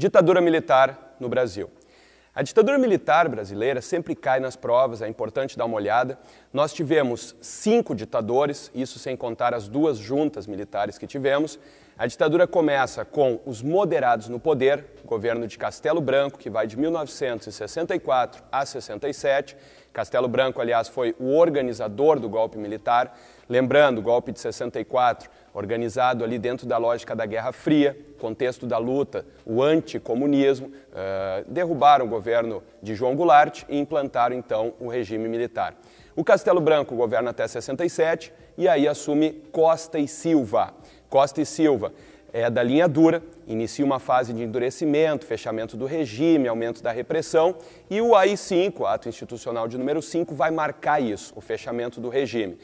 Ditadura militar no Brasil. A ditadura militar brasileira sempre cai nas provas, é importante dar uma olhada. Nós tivemos cinco ditadores, isso sem contar as duas juntas militares que tivemos. A ditadura começa com os moderados no poder, governo de Castelo Branco, que vai de 1964 a 67, Castelo Branco, aliás, foi o organizador do golpe militar. Lembrando, o golpe de 64, organizado ali dentro da lógica da Guerra Fria, contexto da luta, o anticomunismo, uh, derrubaram o governo de João Goulart e implantaram então o regime militar. O Castelo Branco governa até 67 e aí assume Costa e Silva. Costa e Silva é, da linha dura, inicia uma fase de endurecimento, fechamento do regime, aumento da repressão, e o AI-5, ato institucional de número 5, vai marcar isso, o fechamento do regime.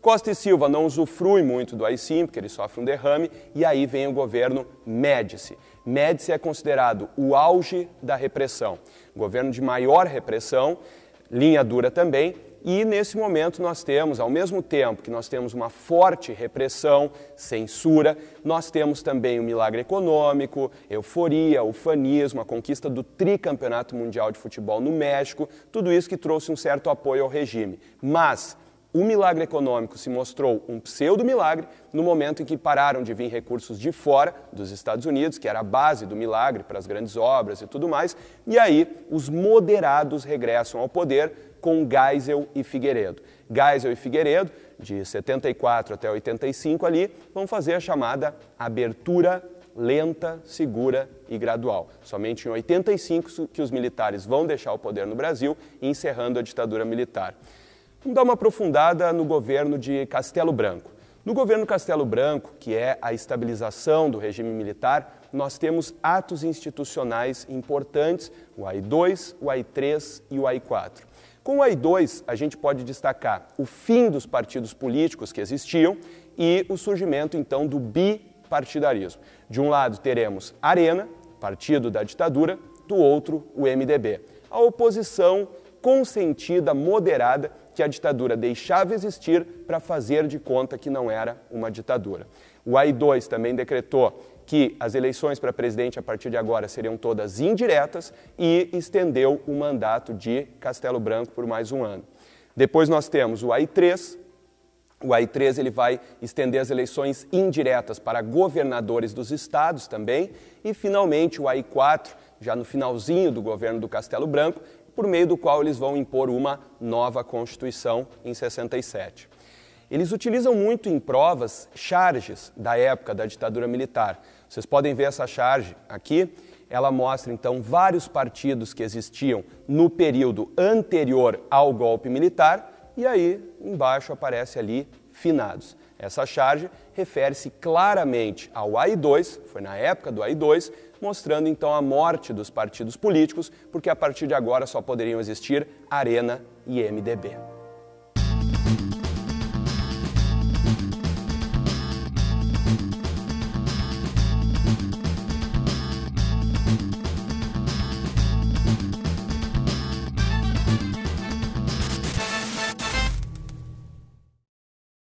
Costa e Silva não usufrui muito do AI-5, porque ele sofre um derrame, e aí vem o governo Médici. Médici é considerado o auge da repressão, governo de maior repressão, linha dura também, e nesse momento nós temos, ao mesmo tempo que nós temos uma forte repressão, censura, nós temos também o milagre econômico, euforia, ufanismo, a conquista do tricampeonato mundial de futebol no México, tudo isso que trouxe um certo apoio ao regime. Mas o milagre econômico se mostrou um pseudo-milagre no momento em que pararam de vir recursos de fora dos Estados Unidos, que era a base do milagre para as grandes obras e tudo mais, e aí os moderados regressam ao poder com Geisel e Figueiredo. Geisel e Figueiredo, de 74 até 85 ali, vão fazer a chamada abertura lenta, segura e gradual. Somente em 85 que os militares vão deixar o poder no Brasil, encerrando a ditadura militar. Vamos dar uma aprofundada no governo de Castelo Branco. No governo Castelo Branco, que é a estabilização do regime militar, nós temos atos institucionais importantes, o AI-2, o AI-3 e o AI-4. Com a I2, a gente pode destacar o fim dos partidos políticos que existiam e o surgimento, então, do bipartidarismo. De um lado, teremos Arena, partido da ditadura, do outro, o MDB. A oposição consentida, moderada, que a ditadura deixava existir para fazer de conta que não era uma ditadura. O AI-2 também decretou que as eleições para presidente a partir de agora seriam todas indiretas e estendeu o mandato de Castelo Branco por mais um ano. Depois nós temos o AI3, o AI3 ele vai estender as eleições indiretas para governadores dos estados também. E, finalmente, o AI4, já no finalzinho do governo do Castelo Branco, por meio do qual eles vão impor uma nova Constituição em 67. Eles utilizam muito em provas charges da época da ditadura militar. Vocês podem ver essa charge aqui. Ela mostra então vários partidos que existiam no período anterior ao golpe militar e aí embaixo aparece ali finados. Essa charge refere-se claramente ao AI2, foi na época do AI2, mostrando então a morte dos partidos políticos, porque a partir de agora só poderiam existir Arena e MDB.